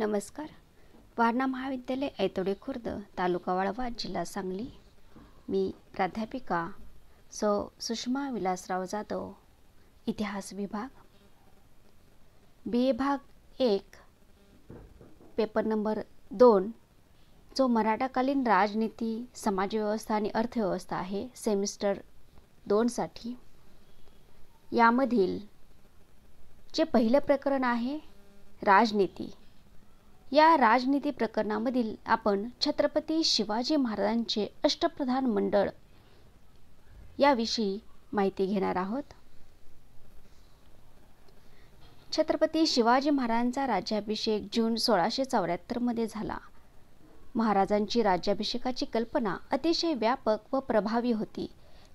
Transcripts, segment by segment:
नमस्कार वारणा महाविद्यालय ऐतोडे खुर्द तालुका वाळवा जिल्हा सांगली मी प्राध्यापिका सौ सुषमा विलासराव जाधव इतिहास विभाग बी ए भाग एक पेपर नंबर दोन जो मराठाकालीन राजनीती समाजव्यवस्था आणि अर्थव्यवस्था आहे सेमिस्टर दोनसाठी यामधील जे पहिलं प्रकरण आहे राजनीती या राजनीती प्रकरणामधील आपण छत्रपती शिवाजी महाराजांचे अष्टप्रधान मंडळ याविषयी माहिती घेणार आहोत छत्रपती शिवाजी महाराजांचा राज्याभिषेक जून सोळाशे चौऱ्याहत्तरमध्ये झाला महाराजांची राज्याभिषेकाची कल्पना अतिशय व्यापक व प्रभावी होती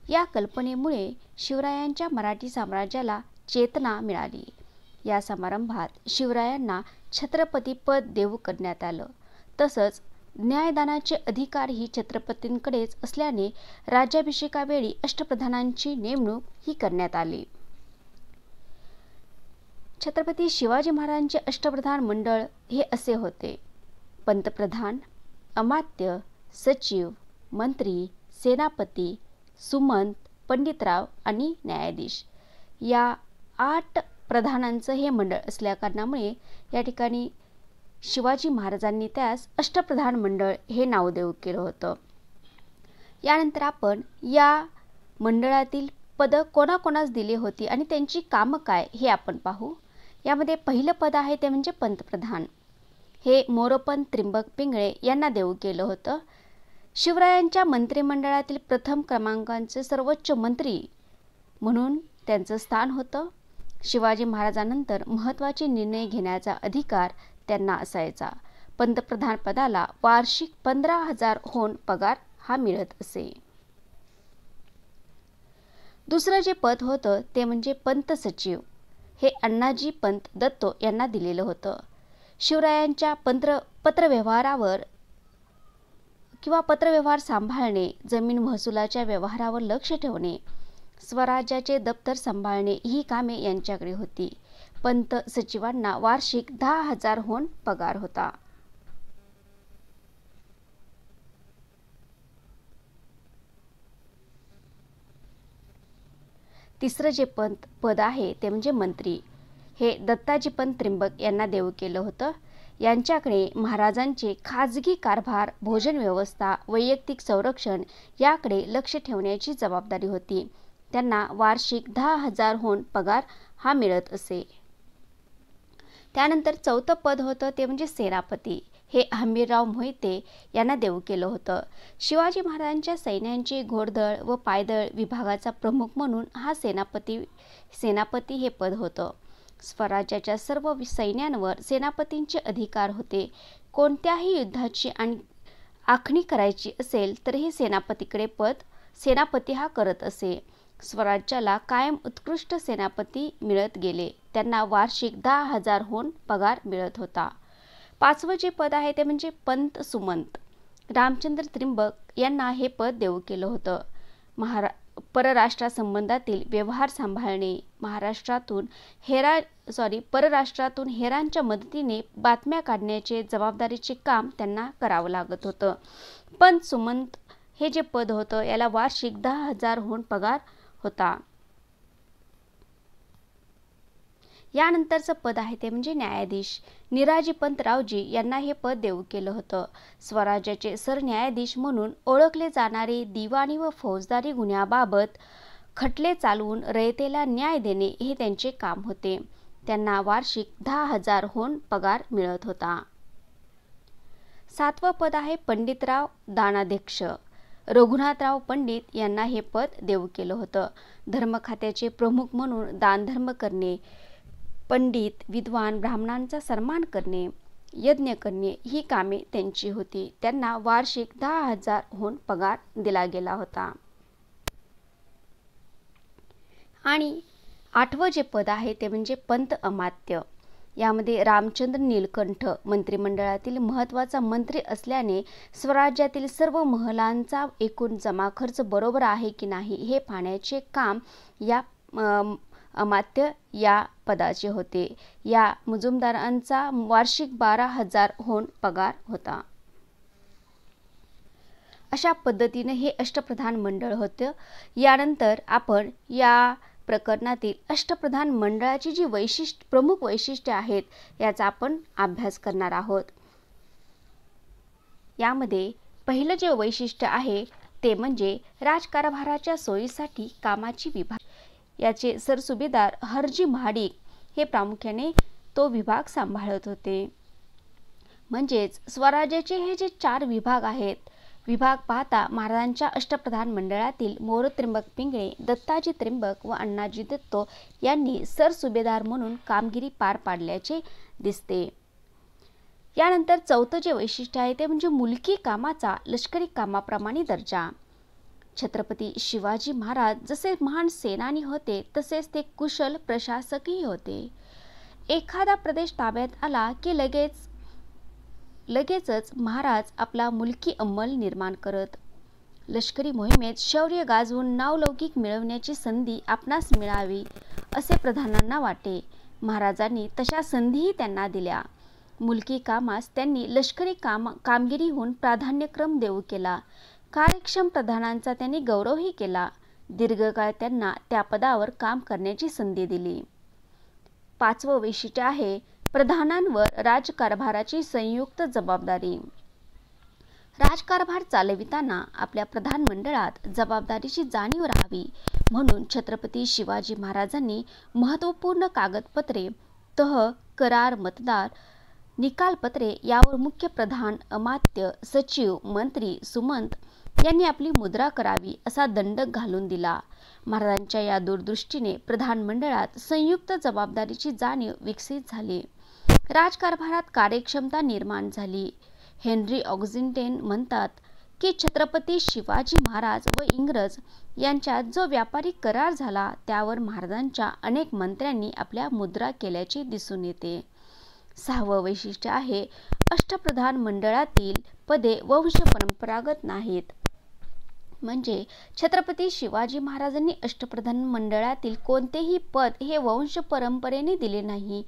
या कल्पनेमुळे शिवरायांच्या मराठी साम्राज्याला चेतना मिळाली या समारंभात शिवरायांना छत्रपती पद देऊ करण्यात आलं तसंच न्यायदानाचे अधिकारही छत्रपतींकडेच असल्याने राज्याभिषेकावेळी अष्टप्रधानांची नेमणूक ही करण्यात आली छत्रपती शिवाजी महाराजांचे अष्टप्रधान मंडळ हे असे होते पंतप्रधान अमात्य सचिव मंत्री सेनापती सुमंत पंडितराव आणि न्यायाधीश या आठ प्रधानांचं हे मंडळ असल्या कारणामुळे या ठिकाणी शिवाजी महाराजांनी त्यास अष्टप्रधान मंडळ हे नाव देऊ केलं होतं यानंतर आपण या मंडळातील पदं कोणाकोणास दिली होती आणि त्यांची कामं काय हे आपण पाहू यामध्ये पहिलं पद आहे ते म्हणजे पंतप्रधान हे मोरोपन त्रिंबक पिंगळे यांना देऊ केलं होतं शिवरायांच्या मंत्रिमंडळातील प्रथम क्रमांकांचे सर्वोच्च मंत्री म्हणून त्यांचं स्थान होतं शिवाजी महाराजांनंतर महत्त्वाचे निर्णय घेण्याचा अधिकार त्यांना असायचा पंतप्रधान पदाला वार्षिक पंधरा हजार होन पगार हा मिळत असे दुसरं जे पद होतं ते म्हणजे पंत सचिव हे अण्णाजी पंत दत्तो यांना दिलेलं होतं शिवरायांच्या पंत्र पत्रव्यवहारावर किंवा पत्रव्यवहार सांभाळणे जमीन महसुलाच्या व्यवहारावर लक्ष ठेवणे स्वराज्याचे दप्तर सांभाळणे ही कामे यांच्याकडे होती पंत सचिवांना वार्षिक दहा हजार होऊन पगार होता तिसरं जे पंत पद आहे ते म्हणजे मंत्री हे दत्ताजी पंत त्रिंबक यांना देऊ केलं होतं यांच्याकडे महाराजांचे खाजगी कारभार भोजन व्यवस्था वैयक्तिक संरक्षण याकडे लक्ष ठेवण्याची जबाबदारी होती त्यांना वार्षिक दहा हजारहून पगार हा मिळत असे त्यानंतर चौथं पद होतं ते म्हणजे सेनापती हे हंबीरराव मोहिते यांना देऊ केलं होतं शिवाजी महाराजांच्या सैन्यांची घोडदळ व पायदळ विभागाचा प्रमुख म्हणून हा सेनापती सेनापती हे पद होतं स्वराज्याच्या सर्व सैन्यांवर सेनापतींचे अधिकार होते कोणत्याही युद्धाची आणि आखणी करायची असेल तर हे सेनापतीकडे पद सेनापती हा करत असे स्वराज्याला कायम उत्कृष्ट सेनापती मिळत गेले त्यांना वार्षिक दहा हजारहून पगार मिळत होता पाचवं जे पद आहे ते म्हणजे पंत सुमंत रामचंद्र त्रिंबक यांना हे पद देऊ केलं होतं महारा परराष्ट्रासंबंधातील व्यवहार सांभाळणे महाराष्ट्रातून हेरा सॉरी परराष्ट्रातून हेरांच्या मदतीने बातम्या काढण्याचे जबाबदारीचे काम त्यांना करावं लागत होतं पण सुमंत हे जे पद होतं याला वार्षिक दहा हजारहून पगार होता यानंतरचं पद आहे ते म्हणजे न्यायाधीश निराजी पंतरावजी यांना हे पद देऊ केलं होतं स्वराज्याचे सरन्यायाधीश म्हणून ओळखले जाणारे दिवाणी व फौजदारी गुन्ह्याबाबत खटले चालवून रयतेला न्याय देणे हे त्यांचे काम होते त्यांना वार्षिक दहा हजार होऊन पगार मिळत होता सातवं पद आहे पंडितराव दानाध्यक्ष रघुनाथराव पंडित यांना हे पद देऊ केलं होतं धर्म खात्याचे प्रमुख म्हणून दानधर्म करणे पंडित विद्वान ब्राह्मणांचा सन्मान करणे यज्ञ करणे ही कामे त्यांची होती त्यांना वार्षिक दहा हजार होऊन पगार दिला गेला होता आणि आठवं जे पद आहे ते म्हणजे पंत अमात्य यामध्ये रामचंद्र नीलकंठ मंत्रिमंडळातील महत्वाचा मंत्री असल्याने स्वराज्यातील सर्व महलांचा एकूण जमा खर्च बरोबर आहे की नाही हे पाहण्याचे काम या अमात्य या पदाचे होते या मुजुमदारांचा वार्षिक बारा हजार होऊन पगार होता अशा पद्धतीने हे अष्टप्रधान मंडळ होतं यानंतर आपण या प्रकरणातील अष्टप्रधान मंडळाची जी वैशिष्ट प्रमुख वैशिष्ट्ये आहेत याचा आपण अभ्यास करणार आहोत यामध्ये पहिलं जे वैशिष्ट्य आहे ते म्हणजे राजकारभाराच्या सोयीसाठी कामाची विभाग याचे सरसुभेदार हरजी महाडिक हे प्रामुख्याने तो विभाग सांभाळत होते म्हणजेच स्वराज्याचे हे जे चार विभाग आहेत विभाग पाहता महाराजांच्या अष्टप्रधान मंडळातील मोर त्र्यंबक पिंगळे दत्ताजी त्र्यंबक व अण्णाजी दत्तो यांनी सरसुभेदार म्हणून कामगिरी पार पाडल्याचे दिसते यानंतर चौथं जे वैशिष्ट्य आहे ते म्हणजे मुलकी कामाचा लष्करी कामाप्रमाणे दर्जा छत्रपती शिवाजी महाराज जसे महान सेनानी होते तसेच ते कुशल प्रशासकही होते एखादा प्रदेश ताब्यात आला की लगेच लगेचच महाराज आपला मुलकी अंमल निर्माण करत लष्करी मोहिमेत शौर्य गाजवून नावलौकिक मिळवण्याची संधी आपणास मिळावी असे प्रधानांना वाटे महाराजांनी तशा संधीही त्यांना दिल्या मुलकी कामास त्यांनी लष्करी काम कामगिरीहून प्राधान्यक्रम देऊ केला कार्यक्षम प्रधानांचा त्यांनी गौरवही केला दीर्घकाळ त्यांना त्या पदावर काम करण्याची संधी दिली पाचवं वैशिष्ट्य आहे प्रधानांवर राजकारभाराची संयुक्त जबाबदारी राजकारभार चालविताना आपल्या प्रधानमंडळात जबाबदारीची जाणीव राहावी म्हणून छत्रपती शिवाजी महाराजांनी महत्त्वपूर्ण कागदपत्रे तह करार मतदार निकालपत्रे यावर मुख्य प्रधान अमात्य सचिव मंत्री सुमंत यांनी आपली मुद्रा करावी असा दंडक घालून दिला महाराजांच्या या दूरदृष्टीने प्रधानमंडळात संयुक्त जबाबदारीची जाणीव विकसित झाली राजकारभारात कार्यक्षमता निर्माण झाली हेनरी ऑक्झिंटेन म्हणतात की छत्रपती शिवाजी महाराज व इंग्रज यांच्यात जो व्यापारी करार झाला त्यावर महाराजांच्या अनेक मंत्र्यांनी आपल्या मुद्रा केल्याचे दिसून येते सहावं वैशिष्ट्य आहे अष्टप्रधान मंडळातील पदे वंश परंपरागत नाहीत म्हणजे छत्रपती शिवाजी महाराजांनी अष्टप्रधान मंडळातील कोणतेही पद हे वंश परंपरेने दिले नाही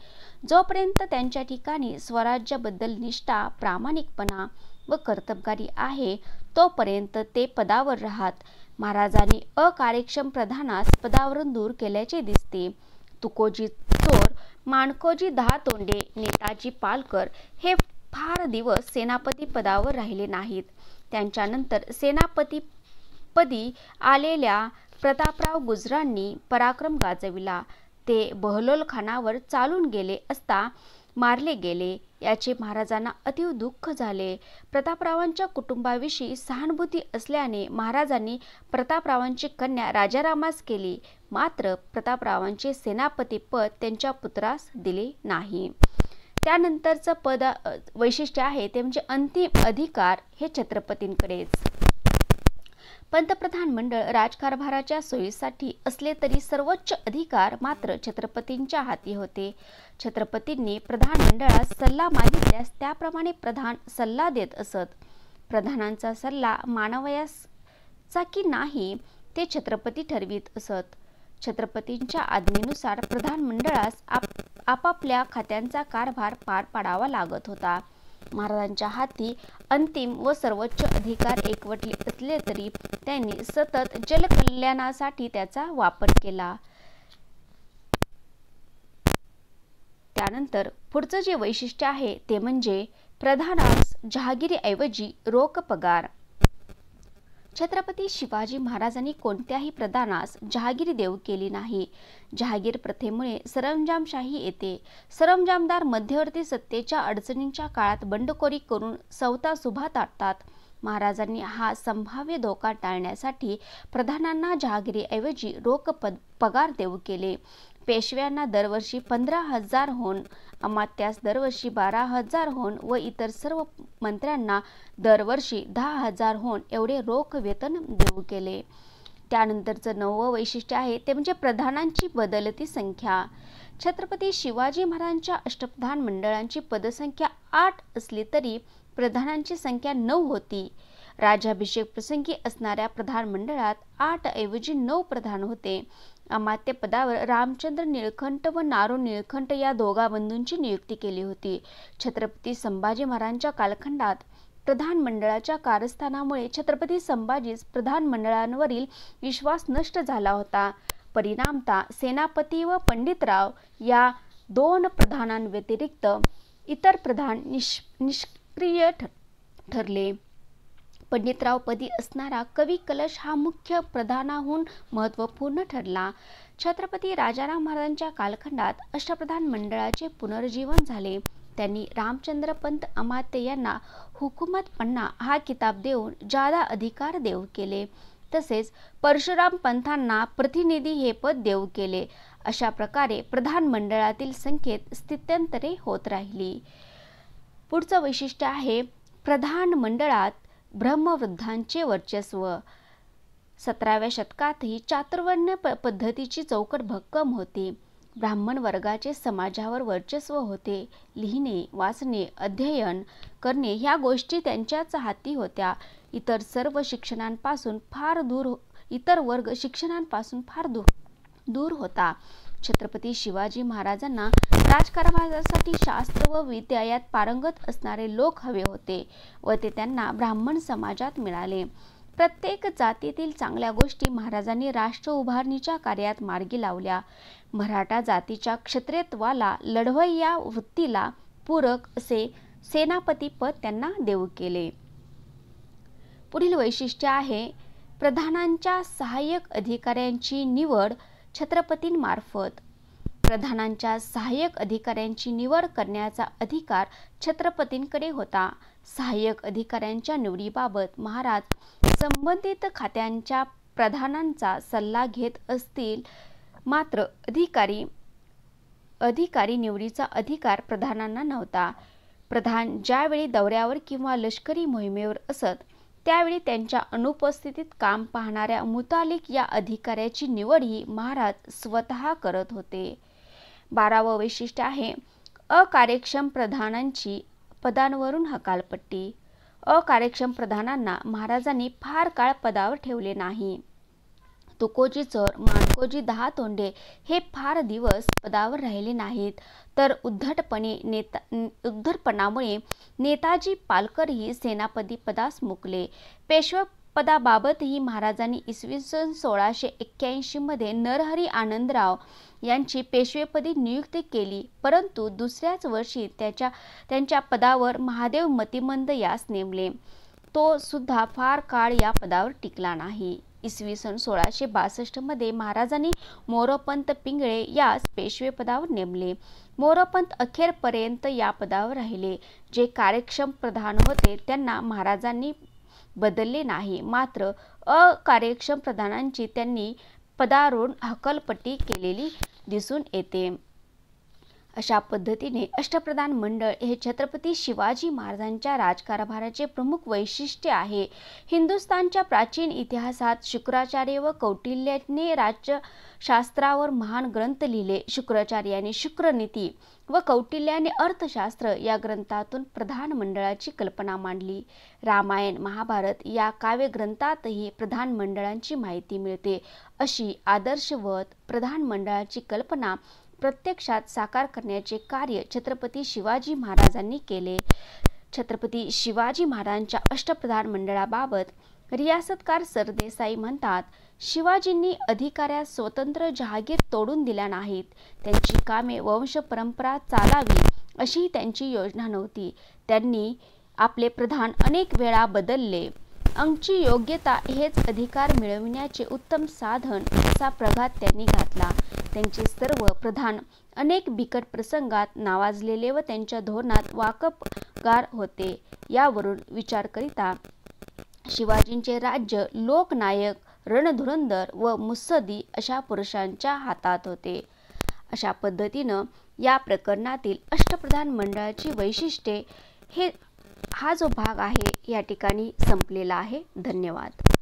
जोपर्यंत त्यांच्या ठिकाणी स्वराज्याबद्दल निष्ठा प्रामाणिकपणा व कर्तबगारी आहे तोपर्यंत ते पदावर राहत महाराजांनी अकार्यक्षम प्रधानास पदावरून दूर केल्याचे दिसते तुकोजी चोर माणकोजी दहा तोंडे नेताजी पालकर हे फार दिवस सेनापती पदावर राहिले नाहीत त्यांच्यानंतर सेनापती पदी आलेल्या प्रतापराव गुजरांनी पराक्रम गाजविला ते बहलोल खानावर चालून गेले असता मारले गेले याचे महाराजांना अतीव दुःख झाले प्रतापरावांच्या कुटुंबाविषयी सहानुभूती असल्याने महाराजांनी प्रतापरावांची कन्या राजारामास केली मात्र प्रतापरावांचे सेनापती पद त्यांच्या पुत्रास दिले नाही त्यानंतरचं पद वैशिष्ट्य आहे ते म्हणजे अंतिम अधिकार हे छत्रपतींकडेच पंतप्रधान मंडळ राजकारभाराच्या सोयीसाठी असले तरी सर्वोच्च अधिकार मात्र छत्रपतींच्या हाती होते छत्रपतींनी प्रधानमंडळास सल्ला मागितल्यास त्याप्रमाणे प्रधान सल्ला देत असत प्रधानांचा सल्ला मानवयासचा की नाही ते छत्रपती ठरवित असत छत्रपतींच्या आज्ञेनुसार प्रधानमंडळास आपापल्या खात्यांचा कारभार पार पाडावा लागत होता महाराजांच्या हाती अंतिम व सर्वोच्च अधिकार एकवटले असले तरी त्यांनी सतत जलकल्याणासाठी त्याचा वापर केला त्यानंतर पुढचं जे वैशिष्ट्य आहे ते म्हणजे प्रधानास ऐवजी रोख पगार छत्रपती शिवाजी महाराजांनी कोणत्याही प्रदानास जहागीर देऊ केली नाही जहागीर प्रथेमुळे सरंजामशाही येते सरंजामदार मध्यवर्ती सत्तेच्या अडचणींच्या काळात बंडखोरी करून सवता सुभा ताटतात महाराजांनी हा संभाव्य धोका टाळण्यासाठी प्रधानांना जहागिरीऐवजी रोख पगार देऊ केले पेशव्यांना दरवर्षी पंधरा हजार होन अमात्यास दरवर्षी बारा हजार होन व इतर सर्व मंत्र्यांना दरवर्षी दहा हजार होन एवढे रोख वेतन देऊ केले त्यानंतरचं नववं वैशिष्ट्य आहे ते म्हणजे प्रधानांची बदलती संख्या छत्रपती शिवाजी महाराजांच्या अष्टप्रधान मंडळांची पदसंख्या आठ असली तरी प्रधानांची संख्या नऊ होती राजाभिषेक प्रसंगी असणाऱ्या प्रधान मंडळात आठ ऐवजी नऊ प्रधान होते अमात्यपदावर रामचंद्र निळखंट व नारो निळखंट या दोघा बंधूंची नियुक्ती केली होती छत्रपती संभाजी महाराजांच्या कालखंडात प्रधान मंडळाच्या कारस्थानामुळे छत्रपती संभाजीस प्रधान मंडळांवरील विश्वास नष्ट झाला होता परिणामता सेनापती व पंडितराव या दोन प्रधानांव्यतिरिक्त इतर प्रधान निष निष्क्रिय ठरले पंडितरावपदी असणारा कवी कलश हा मुख्य प्रधानाहून महत्त्वपूर्ण ठरला छत्रपती राजाराम महाराजांच्या कालखंडात अष्टप्रधान मंडळाचे पुनर्जीवन झाले त्यांनी रामचंद्र पंत अमाते यांना हुकुमत पन्ना हा किताब देऊन जादा अधिकार देऊ केले तसेच परशुराम पंथांना प्रतिनिधी हे पद देऊ केले अशा प्रकारे प्रधान मंडळातील संख्येत स्थित्यंतरे होत राहिली पुढचं वैशिष्ट्य आहे प्रधान मंडळात ब्रह्मवृद्धांचे वर्चस्व सतराव्या शतकातही चातुर्वर्ण्य प पद्धतीची चौकट भक्कम होती ब्राह्मण वर्गाचे समाजावर वर्चस्व होते लिहिणे वाचणे अध्ययन करणे ह्या गोष्टी त्यांच्याच हाती होत्या इतर सर्व शिक्षणांपासून फार दूर हो-, इतर वर्ग शिक्षणांपासून फार दूर दूर होता छत्रपती शिवाजी महाराजांना राजकारभारासाठी शास्त्र व विद्या यात पारंगत असणारे लोक हवे होते व ते त्यांना ब्राह्मण समाजात मिळाले प्रत्येक जातीतील चांगल्या गोष्टी महाराजांनी राष्ट्र उभारणीच्या कार्यात मार्गी लावल्या मराठा जातीच्या क्षत्रियत्वाला लढवई या वृत्तीला पूरक असे सेनापती पद त्यांना देऊ केले पुढील वैशिष्ट्य आहे प्रधानांच्या सहाय्यक अधिकाऱ्यांची निवड छत्रपतींमार्फत प्रधानांच्या सहाय्यक अधिकाऱ्यांची निवड करण्याचा अधिकार छत्रपतींकडे होता सहाय्यक अधिकाऱ्यांच्या निवडीबाबत महाराज संबंधित खात्यांच्या प्रधानांचा सल्ला घेत असतील मात्र अधिकारी अधिकारी निवडीचा अधिकार प्रधानांना नव्हता प्रधान ज्यावेळी दौऱ्यावर किंवा लष्करी मोहिमेवर असत त्यावेळी त्यांच्या अनुपस्थितीत काम पाहणाऱ्या मुतालिक या अधिकाऱ्याची निवडही महाराज स्वतः करत होते बारावं वैशिष्ट्य आहे अकार्यक्षम प्रधानांची पदांवरून हकालपट्टी अकार्यक्षम प्रधानांना महाराजांनी फार काळ पदावर ठेवले नाही तुकोजी चोर माणकोजी दहा तोंडे हे फार दिवस पदावर राहिले नाहीत तर उद्धटपणे नेता उद्धटपणामुळे नेताजी पालकरही सेनापती पदास मुकले पेशव महाराजांनी इसवी सन सोळाशे एक्क्याऐंशीमध्ये नरहरी आनंदराव यांची पेशवेपदी नियुक्ती केली परंतु दुसऱ्याच वर्षी त्याच्या त्यांच्या पदावर महादेव मतिमंद यास नेमले तो सुद्धा फार काळ या पदावर टिकला नाही इसवी सन सोळाशे बासष्टमध्ये महाराजांनी मोरोपंत पिंगळे यास पेशवे पदावर नेमले मोरोपंत अखेरपर्यंत या पदावर राहिले जे कार्यक्षम प्रधान होते त्यांना महाराजांनी बदलले नाही मात्र अकार्यक्षम प्रधानांची त्यांनी पदारून हकलपट्टी केलेली दिसून येते अशा पद्धतीने अष्टप्रधान मंडळ हे छत्रपती शिवाजी महाराजांच्या राजकारभाराचे प्रमुख वैशिष्ट्य आहे हिंदुस्थानच्या प्राचीन इतिहासात शुक्राचार्य व कौटिल्याने राज्यशास्त्रावर महान ग्रंथ लिहिले शुक्राचार्याने शुक्रनीती व कौटिल्याने अर्थशास्त्र या ग्रंथातून प्रधान मंडळाची कल्पना मांडली रामायण महाभारत या काव्यग्रंथातही प्रधान मंडळांची माहिती मिळते अशी आदर्शवत प्रधान मंडळाची कल्पना प्रत्यक्षात साकार करण्याचे कार्य छत्रपती शिवाजी महाराजांनी केले छत्रपती शिवाजी महाराजांच्या अष्टप्रधान मंडळाबाबत रियासतकार सरदेसाई म्हणतात शिवाजींनी अधिकाऱ्या स्वतंत्र जहागीर तोडून दिल्या नाहीत त्यांची कामे वंश परंपरा चालावी अशी त्यांची योजना नव्हती त्यांनी आपले प्रधान अनेक वेळा बदलले अंगची योग्यता हेच अधिकार मिळविण्याचे उत्तम साधन असा प्रघात त्यांनी घातला त्यांचे सर्व प्रधान अनेक बिकट प्रसंगात नावाजलेले व त्यांच्या धोरणात वाकपगार होते यावरून विचार करिता शिवाजींचे राज्य लोकनायक रणधुरंदर व मुस्सदी अशा पुरुषांच्या हातात होते अशा पद्धतीनं या प्रकरणातील अष्टप्रधान मंडळाची वैशिष्ट्ये हे हा जो भाग आहे या ठिकाणी संपलेला आहे धन्यवाद